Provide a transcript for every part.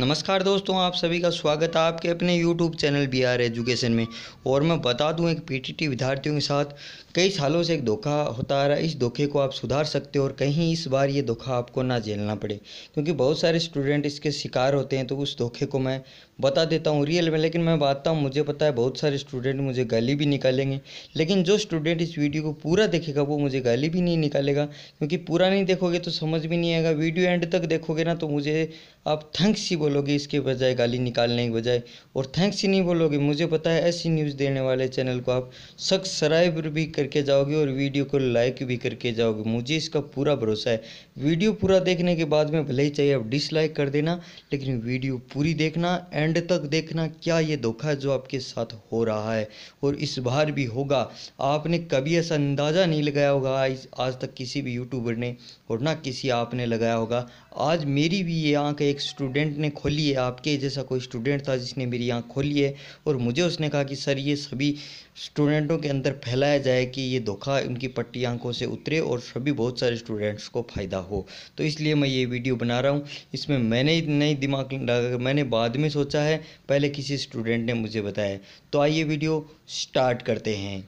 नमस्कार दोस्तों आप सभी का स्वागत है आपके अपने YouTube channel B R education में और मैं बता दूं एक पीटीटी विद्यार्थियों के साथ कई सालों से एक धोखा होता आ रहा है इस धोखे को आप सुधार सकते हो और कहीं इस बार ये धोखा आपको ना झेलना पड़े क्योंकि बहुत सारे स्टूडेंट इसके शिकार होते हैं तो उस धोखे को मैं बता देता हूँ रियल में लेकिन मैं बताता हूँ मुझे पता है बहुत सारे स्टूडेंट मुझे गाली भी निकालेंगे लेकिन जो स्टूडेंट इस वीडियो को पूरा देखेगा वो मुझे गाली भी नहीं निकालेगा क्योंकि पूरा नहीं देखोगे तो समझ भी नहीं आएगा वीडियो एंड तक देखोगे ना तो मुझे आप थैंक्स ही बोलोगे इसके बजाय गाली निकालने के बजाय और थैंक्स ही नहीं बोलोगे मुझे पता है ऐसी न्यूज़ देने वाले चैनल को आप सब्सक्राइब भी करके जाओगे और वीडियो को लाइक भी करके जाओगे मुझे इसका पूरा भरोसा है वीडियो पूरा देखने के बाद में भले ही चाहिए आप डिसलाइक कर देना लेकिन वीडियो पूरी देखना एंड तक देखना क्या ये धोखा जो आपके साथ हो रहा है और इस बार भी होगा आपने कभी ऐसा अंदाज़ा नहीं लगाया होगा आज तक किसी भी यूट्यूबर ने और ना किसी आपने लगाया होगा आज मेरी भी ये आंख एक स्टूडेंट ने खोली है आपके जैसा कोई स्टूडेंट था जिसने मेरी आँख खोली है और मुझे उसने कहा कि सर ये सभी स्टूडेंटों के अंदर फैलाया जाए कि ये धोखा उनकी पट्टी आँखों से उतरे और सभी बहुत सारे स्टूडेंट्स को फ़ायदा हो तो इसलिए मैं ये वीडियो बना रहा हूँ इसमें मैंने ही नहीं दिमाग लगा मैंने बाद में सोचा है पहले किसी स्टूडेंट ने मुझे बताया तो आइए वीडियो स्टार्ट करते हैं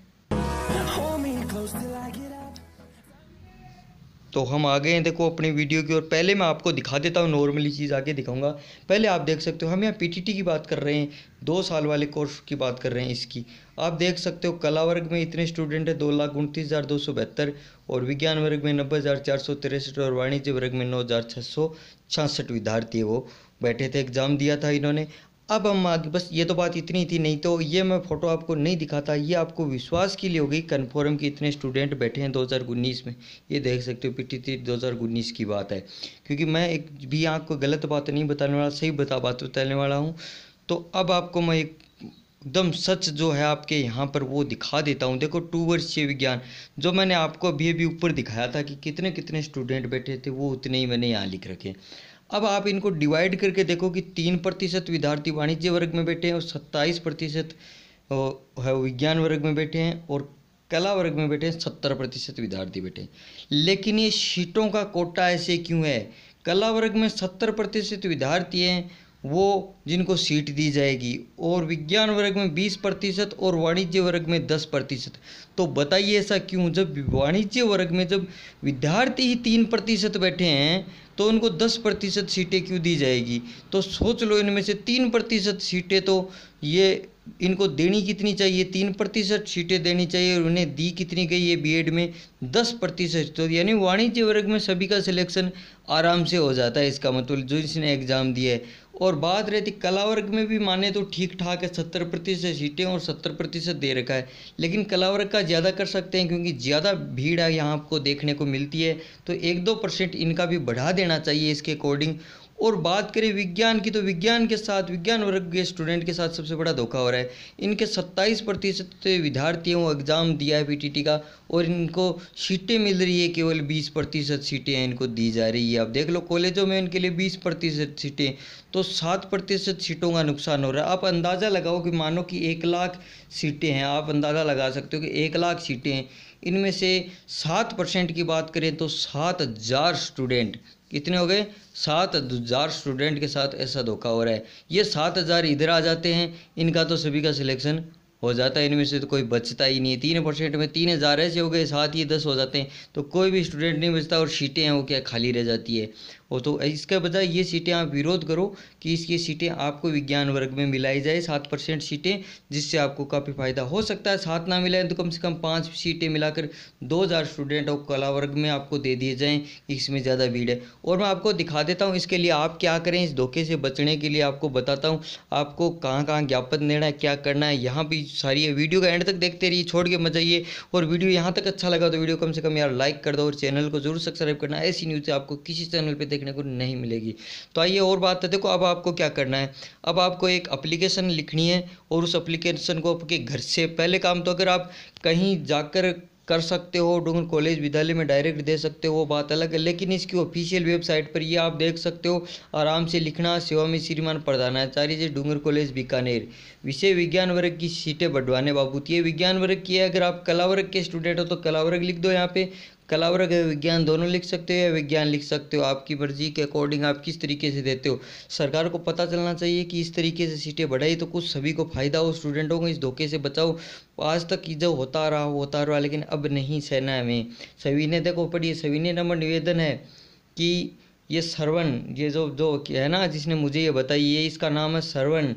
तो हम आ गए हैं देखो अपनी वीडियो की और पहले मैं आपको दिखा देता हूँ नॉर्मली चीज़ आगे दिखाऊंगा पहले आप देख सकते हो हम यहाँ पीटीटी की बात कर रहे हैं दो साल वाले कोर्स की बात कर रहे हैं इसकी आप देख सकते हो कला वर्ग में इतने स्टूडेंट हैं दो लाख उनतीस हज़ार दो सौ बहत्तर और विज्ञान वर्ग में नब्बे हज़ार चार सौ तिरसठ और वाणिज्य वर्ग में नौ हज़ार छः सौ छियासठ विद्यार्थी वो बैठे थे एग्ज़ाम दिया था इन्होंने अब हम आगे बस ये तो बात इतनी थी नहीं तो ये मैं फ़ोटो आपको नहीं दिखाता ये आपको विश्वास के लिए होगी कन्फर्म कि इतने स्टूडेंट बैठे हैं 2019 में ये देख सकते हो पिटी थी दो की बात है क्योंकि मैं एक भी आपको गलत बात नहीं बताने वाला सही बता बात बताने वाला हूँ तो अब आपको मैं एक एकदम सच जो है आपके यहाँ पर वो दिखा देता हूँ देखो टू वर्षीय विज्ञान जो मैंने आपको अभी अभी ऊपर दिखाया था कि कितने कितने स्टूडेंट बैठे थे वो उतने ही मैंने यहाँ लिख रखे अब आप इनको डिवाइड करके देखो कि तीन प्रतिशत विद्यार्थी वाणिज्य वर्ग में बैठे हैं और सत्ताईस प्रतिशत है विज्ञान वर्ग में बैठे हैं और कला वर्ग में बैठे हैं सत्तर प्रतिशत विद्यार्थी बैठे हैं लेकिन ये सीटों का कोटा ऐसे क्यों है कला वर्ग में सत्तर प्रतिशत विद्यार्थी हैं वो जिनको सीट दी जाएगी और विज्ञान वर्ग में 20 प्रतिशत और वाणिज्य वर्ग में 10 प्रतिशत तो बताइए ऐसा क्यों जब वाणिज्य वर्ग में जब विद्यार्थी ही तीन प्रतिशत बैठे हैं तो उनको 10 प्रतिशत सीटें क्यों दी जाएगी तो सोच लो इनमें से तीन प्रतिशत सीटें तो ये इनको देनी कितनी चाहिए तीन प्रतिशत सीटें देनी चाहिए और उन्हें दी कितनी गई है बी में दस प्रतिशत तो यानी वाणिज्य वर्ग में सभी का सिलेक्शन आराम से हो जाता है इसका मतलब जो इसने एग्ज़ाम दिया है और बात रहती कला वर्ग में भी माने तो ठीक ठाक है सत्तर प्रतिशत सीटें और सत्तर प्रतिशत दे रखा है लेकिन कला वर्ग का ज़्यादा कर सकते हैं क्योंकि ज़्यादा भीड़ है यहाँ आपको देखने को मिलती है तो एक दो परसेंट इनका भी बढ़ा देना चाहिए इसके अकॉर्डिंग और बात करें विज्ञान की तो विज्ञान के साथ विज्ञान वर्ग के स्टूडेंट के साथ सबसे बड़ा धोखा हो रहा है इनके 27 प्रतिशत विद्यार्थियों एग्ज़ाम दिया है पीटीटी का और इनको सीटें मिल रही है केवल 20 प्रतिशत सीटें इनको दी जा रही है आप देख लो कॉलेजों में इनके लिए 20 प्रतिशत सीटें तो सात प्रतिशत सीटों का नुकसान हो रहा है आप अंदाज़ा लगाओ कि मानो कि एक लाख सीटें हैं आप अंदाज़ा लगा सकते हो कि एक लाख सीटें इनमें से सात परसेंट की बात करें तो सात हज़ार स्टूडेंट कितने हो गए सात हज़ार स्टूडेंट के साथ ऐसा धोखा हो रहा है ये सात हज़ार इधर आ जाते हैं इनका तो सभी का सिलेक्शन हो जाता है इनमें से तो कोई बचता ही नहीं है तीन परसेंट में तीन हज़ार ऐसे हो गए सात ही दस हो जाते हैं तो कोई भी स्टूडेंट नहीं बचता और सीटें हैं वो क्या खाली रह जाती है और तो इसके बजाय ये सीटें आप विरोध करो कि इसकी सीटें आपको विज्ञान वर्ग में मिलाई जाए सात परसेंट सीटें जिससे आपको काफ़ी फ़ायदा हो सकता है सात ना मिलाए तो कम से कम पाँच सीटें मिलाकर दो हज़ार स्टूडेंट और कला वर्ग में आपको दे दिए जाएँ इसमें ज़्यादा भीड़ है और मैं आपको दिखा देता हूँ इसके लिए आप क्या करें इस धोखे से बचने के लिए आपको बताता हूँ आपको कहाँ कहाँ ज्ञापन देना है क्या करना है यहाँ भी सारी है वीडियो का एंड तक देखते रहिए छोड़ के मत और वीडियो यहाँ तक अच्छा लगा तो वीडियो कम से कम यार लाइक कर दो और चैनल को जरूर सब्सक्राइब करना ऐसी न्यूज़ आपको किसी चैनल पर देख देखने को नहीं मिलेगी तो आइए और बात है देखो अब आपको क्या करना है अब आपको एक अप्लीकेशन लिखनी है और उस अप्लीकेशन को आपके घर से पहले काम तो अगर आप कहीं जाकर कर सकते हो डूंगर कॉलेज विद्यालय में डायरेक्ट दे सकते हो बात अलग है लेकिन इसकी ऑफिशियल वेबसाइट पर ये आप देख सकते हो आराम से लिखना सेवा में श्रीमान प्रधानाचार्य जी डूंगर कॉलेज बीकानेर विषय विज्ञान वर्ग की सीटें बढ़वाने बाबूत ये विज्ञान वर्ग की है अगर आप कला वर्ग के स्टूडेंट हो तो कला वर्ग लिख दो यहाँ पे कला वर्ग है विज्ञान दोनों लिख सकते हो या विज्ञान लिख सकते हो आपकी मर्जी के अकॉर्डिंग आप किस तरीके से देते हो सरकार को पता चलना चाहिए कि इस तरीके से सीटें बढ़ाई तो कुछ सभी को फ़ायदा हो स्टूडेंटों को इस धोखे से बचाओ आज तक जो होता रहा होता रहा लेकिन अब नहीं सेना में सभी ने देखो पढ़िए सभी ने नंबर निवेदन है कि ये सरवन ये जो जो है ना जिसने मुझे ये बताई ये इसका नाम है सरवन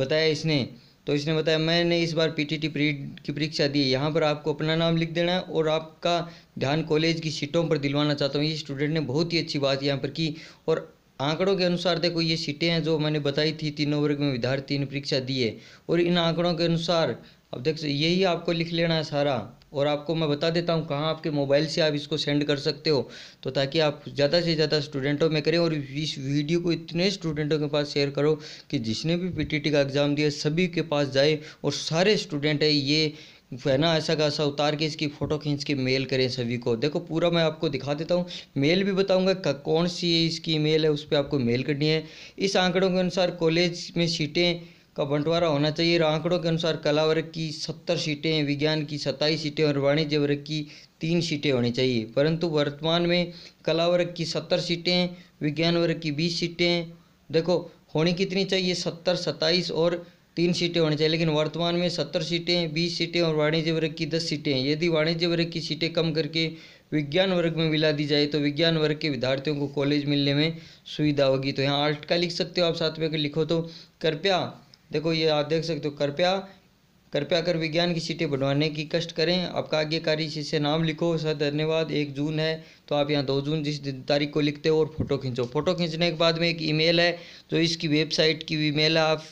बताया इसने तो इसने बताया मैंने इस बार पीटीटी टी की परीक्षा दी यहाँ पर आपको अपना नाम लिख देना है और आपका ध्यान कॉलेज की सीटों पर दिलवाना चाहता हूँ ये स्टूडेंट ने बहुत ही अच्छी बात यहाँ पर की और आंकड़ों के अनुसार देखो ये सीटें हैं जो मैंने बताई थी तीनों वर्ग में विद्यार्थी ने परीक्षा दी है और इन आंकड़ों के अनुसार अब देख यही आपको लिख लेना है सारा और आपको मैं बता देता हूँ कहाँ आपके मोबाइल से आप इसको सेंड कर सकते हो तो ताकि आप ज़्यादा से ज़्यादा स्टूडेंटों में करें और इस वीडियो को इतने स्टूडेंटों के पास शेयर करो कि जिसने भी पीटीटी का एग्ज़ाम दिया सभी के पास जाए और सारे स्टूडेंट है ये है ना ऐसा का ऐसा उतार के इसकी फ़ोटो खींच के मेल करें सभी को देखो पूरा मैं आपको दिखा देता हूँ मेल भी बताऊँगा कौन सी इसकी मेल है उस पर आपको मेल करनी है इस आंकड़ों के अनुसार कॉलेज में सीटें का बंटवारा होना चाहिए आंकड़ों के अनुसार कला वर्ग की सत्तर सीटें विज्ञान की सत्ताईस सीटें और वाणिज्य वर्ग की तीन सीटें होनी चाहिए परंतु वर्तमान में कला वर्ग की सत्तर सीटें विज्ञान वर्ग की बीस सीटें देखो होनी कितनी चाहिए सत्तर सत्ताईस और तीन सीटें होनी चाहिए लेकिन वर्तमान में सत्तर सीटें बीस सीटें और वाणिज्य वर्ग की दस सीटें हैं यदि वाणिज्य वर्ग की सीटें कम करके विज्ञान वर्ग में मिला दी जाए तो विज्ञान वर्ग के विद्यार्थियों को कॉलेज मिलने में सुविधा होगी तो यहाँ आर्ट का लिख सकते हो आप साथ में लिखो तो कृपया देखो ये आप देख सकते हो कृपया कृपया कर विज्ञान की सीटें बढ़वाने की कष्ट करें आपका आज्ञाकारी कार्य से नाम लिखो सर धन्यवाद एक जून है तो आप यहाँ दो जून जिस तारीख को लिखते हो और फोटो खींचो फोटो खींचने के बाद में एक ईमेल है जो इसकी वेबसाइट की ईमेल है आप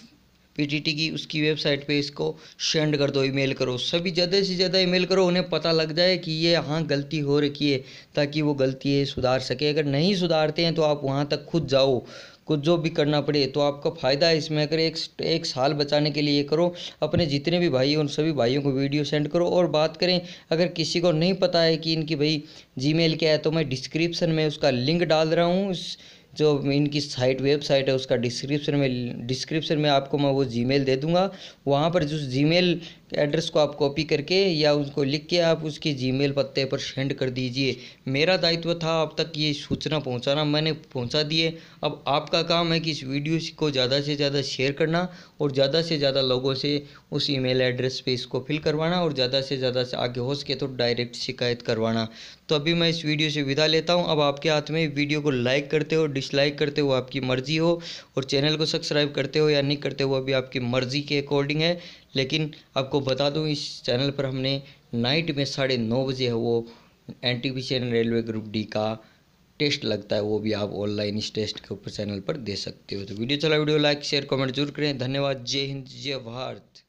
पीटीटी की उसकी वेबसाइट पे इसको सेंड कर दो ईमेल करो सभी ज़्यादा से ज़्यादा ईमेल करो उन्हें पता लग जाए कि ये हाँ गलती हो रखी है ताकि वो गलती है सुधार सके अगर नहीं सुधारते हैं तो आप वहाँ तक खुद जाओ कुछ जो भी करना पड़े तो आपका फ़ायदा है इसमें अगर एक एक साल बचाने के लिए करो अपने जितने भी भाई उन सभी भाइयों को वीडियो सेंड करो और बात करें अगर किसी को नहीं पता है कि इनकी भाई जीमेल क्या है तो मैं डिस्क्रिप्सन में उसका लिंक डाल रहा हूँ जो इनकी साइट वेबसाइट है उसका डिस्क्रिप्शन में डिस्क्रिप्शन में आपको मैं वो जीमेल दे दूँगा वहाँ पर जो जीमेल एड्रेस को आप कॉपी करके या उनको लिख के आप उसके जीमेल पते पर सेंड कर दीजिए मेरा दायित्व था अब तक ये सूचना पहुंचाना मैंने पहुंचा दिए अब आपका काम है कि इस वीडियो को ज़्यादा से ज़्यादा शेयर करना और ज़्यादा से ज़्यादा लोगों से उस ईमेल एड्रेस पे इसको फिल करवाना और ज़्यादा से ज़्यादा से आगे हो सके तो डायरेक्ट शिकायत करवाना तो अभी मैं इस वीडियो से विदा लेता हूँ अब आपके हाथ में वीडियो को लाइक करते हो डिसलाइक करते हो आपकी मर्ज़ी हो और चैनल को सब्सक्राइब करते हो या नहीं करते हो अभी आपकी मर्ज़ी के अकॉर्डिंग है लेकिन आपको बता दूं इस चैनल पर हमने नाइट में साढ़े नौ बजे है वो N T railway group D का टेस्ट लगता है वो भी आप ऑनलाइन इस टेस्ट के ऊपर चैनल पर दे सकते हो तो वीडियो चला अच्छा वीडियो लाइक शेयर कमेंट जरूर करें धन्यवाद जय हिंद जय भारत